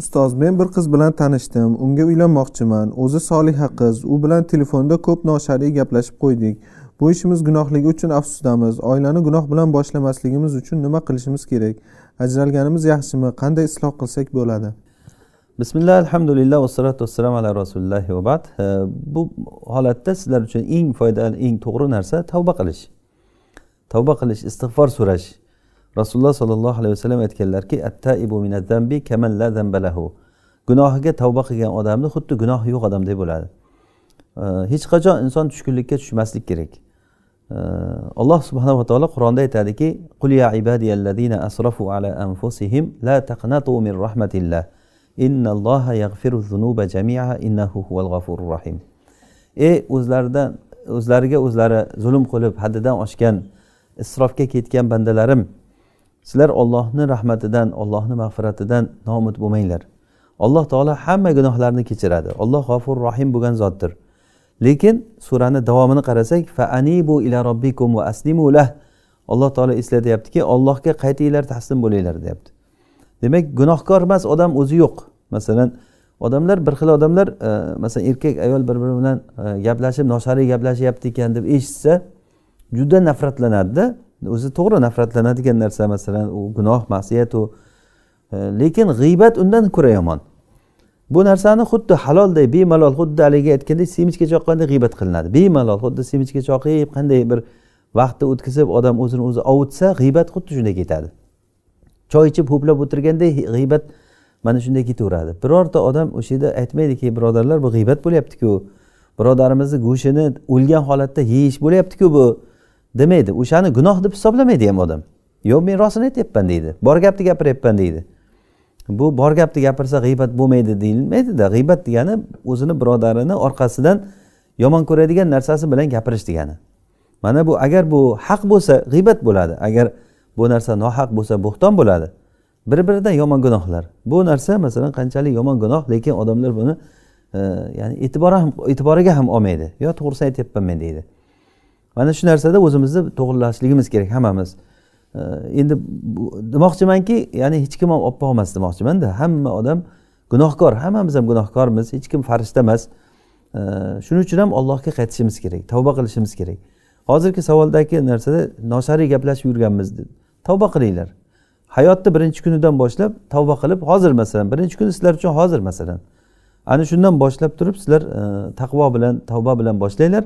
ustoz men bir qiz bilan tanishdim unga uylanmoqchiman o'zi soliha qiz u bilan telefonda ko'p noshar'iy gaplashib qo'ydik bu ishimiz gunohligi uchun afsusdamiz oilani gunoh bilan boshlamasligimiz uchun nima qilishimiz kerak ajralganimiz yaxshimi qanday isloh qilsak bo'ladi bismillah alhamdulillah vassalatu vassalam ala rasulillah va bad bu holatda sizlar uchun eng foydali eng to'g'ri narsa tavba qilish tavba qilish istig'for so'rash rasululloh sollallohu alayhi vasallam aytganlarki attaibu minad zambi kaman la zambalahu gunohiga tavba qilgan odamni xuddi gunohi yo'q odamdek bo'ladi hech qachon inson tushkunlikka tushmaslik kerak alloh subhanava taolo qur'onda aytadiki qul ya ibadiyallazina asrafu ala anfusihim la taqnatu min rahmatillah innalloha yag'firu zunuba jamia innahu huval g'afurur rahim e o'zlaridan o'zlariga o'zlari zulm qilib haddidan oshgan isrofga ketgan bandalarim sizlar ollohni rahmatidan ollohni mag'firatidan noumid bo'lmanglar alloh taolo hamma gunohlarni kechiradi olloh g'ofur rohim bo'lgan zotdir lekin surani davomini qarasak fa anibu ila robbikum va aslimu lah alloh taolo eslatyaptiki ollohga qaytinglar taslim bo'linglar deyapti demak gunohkor emas odam o'zi yo'q masalan odamlar bir xil odamlar e, masalan erkak ayol bir biri bilan e, gaplashib noshariy gaplashyapti ekan deb eshitsa juda nafratlanadida o'zi to'g'ri nafratlanadigan narsa masalan u gunoh masiyat u e, lekin g'iybat undan ko'ra yomon bu narsani xuddi halolday bemalol xuddi haligi aytgandek semichga choqqanday g'iybat qilinadi bemalol xuddi semichga choqib qanday bir vaqtni o'tkazib odam o'zini o'zi ovutsa g'iybat xuddi shunday ketadi choy ichib ho'plab o'tirganday g'iybat mana shunday ketaveradi birorta odam o'sha yerda aytmaydiki birodarlar bu g'iybat bo'lyaptiku birodarimizni go'shtini o'lgan holatda yeyish bo'lyaptiku bu demaydi o'shani gunoh deb hisoblamaydi ham odam yo'q men rostini aytyapman deydi bor gapni gapiryapman deydi bu bor gapni gapirsa g'iybat bo'lmaydi deyilmaydida g'iybat degani o'zini birodarini orqasidan yomon ko'radigan narsasi bilan gapirish degani mana bu agar bu haq bo'lsa g'iybat bo'ladi agar bu narsa nohaq bo'lsa bo'xton bo'ladi bir biridan yomon gunohlar bu narsa masalan qanchalik yomon gunoh lekin odamlar buni e, ya'ni e'tibor ham e'tiboriga ham olmaydi yo to'g'risini aytyapman men deydi mana shu narsada o'zimizni to'g'irlashligimiz kerak hammamiz endi demoqchimanki ya'ni hech kim ham olib qolmas demoqchimanda hamma odam gunohkor hammamiz ham gunohkormiz hech kim farishta emas shuning uchun ham allohga qaytishimiz kerak tavba qilishimiz kerak hozirgi savoldagi narsada noshar'iy gaplashib yurganmiz tavba qilinglar hayotni birinchi kunidan boshlab tavba qilib hozir masalan birinchi kuni sizlar uchun hozir masalan ana shundan boshlab turib sizlar e, taqvo bilan tavba bilan boshlanglar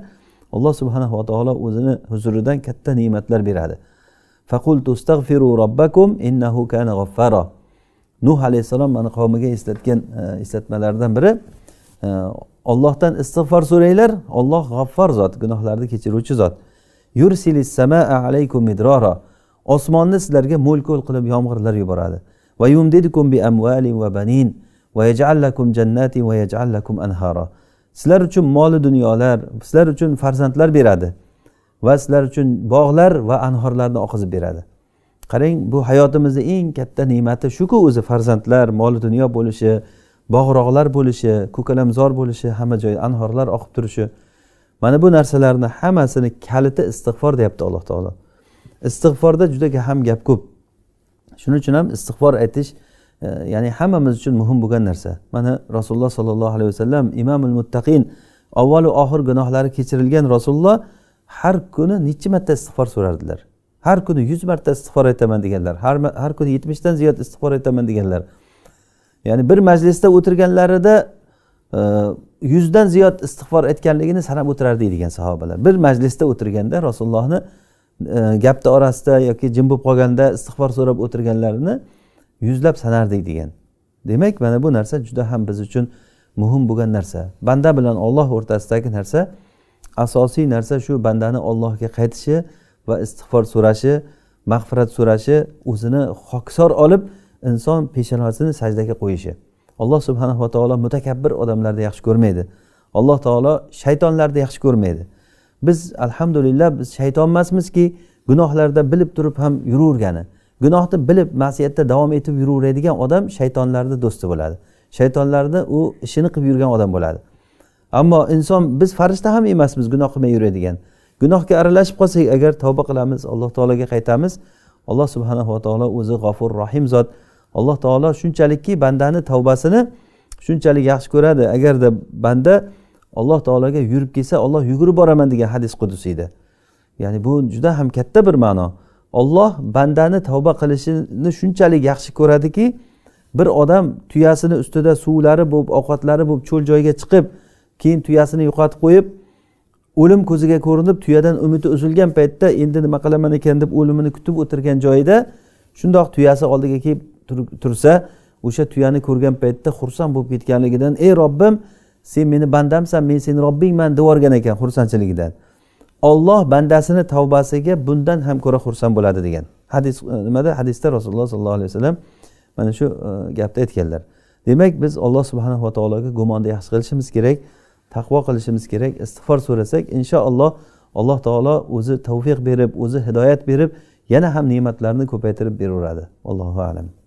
alloh subhanava taolo o'zini huzuridan katta ne'matlar beradi faqultu astag'firu robbakum innahu kana g'affaro nuh alayhissalom mana qavmiga eslatgan e, eslatmalaridan biri ollohdan e, istig'for so'ranglar olloh g'affor zot gunohlarni kechiruvchi zot yursilis samaa alaykum midrora osmonni sizlarga mo'l ko'l qilib yomg'irlar yuboradi va yumdidukum bi amvalin va banin va yaj'al lakum jannatin va anhara sizlar uchun moli dunyolar sizlar uchun farzandlar beradi va sizlar uchun bog'lar va anhorlarni oqizib beradi qarang bu hayotimizni eng katta ne'mati shuku o'zi farzandlar moli dunyo bo'lishi bog'roqlar bo'lishi ko'kalamzor bo'lishi hamma joy anhorlar oqib turishi mana bu narsalarni hammasini kaliti istig'for deyapti alloh taolo istig'forda juda ham gap ko'p shuning uchun ham istig'for aytish ya'ni hammamiz uchun muhim bo'lgan narsa mana rasululloh sollallohu alayhi vasallam imomul muttaqin avvalu oxir gunohlari kechirilgan rasululloh har kuni necha marta istig'for so'rardilar har kuni yuz marta istig'for aytaman deganlar har, har kuni yetmishdan ziyod istig'for aytaman deganlar ya'ni bir majlisda o'tirganlarida e, yuzdan ziyod istig'for aytganligini sanab o'tirardi degan sahobalar bir majlisda o'tirganda rasulullohni e, gapni orasida yoki jim bo'lib qolganda istig'for so'rab o'tirganlarini yuzlab sanardik degan demak mana bu narsa juda ham biz uchun muhim bo'lgan narsa banda bilan olloh o'rtasidagi narsa asosiy narsa shu bandani ollohga qaytishi va istig'for so'rashi mag'firat so'rashi o'zini hokisor olib inson peshonasini sajdaga qo'yishi alloh va taolo mutakabbir odamlarni yaxshi ko'rmaydi alloh taolo shaytonlarni yaxshi ko'rmaydi biz alhamdulillah biz shayton emasmizki gunohlarda bilib turib ham yuravergani gunohni bilib ma'siyatda davom etib yuraveradigan odam shaytonlarni do'sti bo'ladi shaytonlarni u ishini qilib yurgan odam bo'ladi ammo inson biz farishta ham emasmiz gunoh qilmay yuradigan gunohga aralashib qolsak agar tavba qilamiz alloh taologa qaytamiz alloh subhanava taolo o'zi g'ofur rohim zot alloh taolo shunchalikki bandani tavbasini shunchalik yaxshi ko'radi agarda banda alloh taologa yurib kelsa olloh yugurib boraman degan hadis qudusiyda ya'ni bu juda ham katta bir ma'no olloh bandani tavba qilishini shunchalik yaxshi ko'radiki bir odam tuyasini ustida suvlari bo'lib ovqatlari bo'lib cho'l joyga chiqib keyin tuyasini yo'qotib qo'yib o'lim ko'ziga ko'rinib tuyadan umidi uzilgan paytda endi nima qilaman ekan deb o'limini kutib o'tirgan joyida shundoq tuyasi oldiga kelib tursa o'sha tuyani ko'rgan paytda xursand bo'lib ketganligidan ey robbim sen meni bandamsan men seni robbingman deb yuborgan ekan xursandchiligidan olloh bandasini tavbasiga bundan ham ko'ra xursand bo'ladi degan hadis e, nimada hadisda rasululloh sollallohu alayhi vasallam mana shu e, gapni aytganlar demak biz olloh subhanava taologa gumonda yaxshi qilishimiz kerak taqvo qilishimiz kerak istig'for so'rasak inshaalloh alloh taolo o'zi tavfiq berib o'zi hidoyat berib yana ham ne'matlarni ko'paytirib beraveradi allohu alam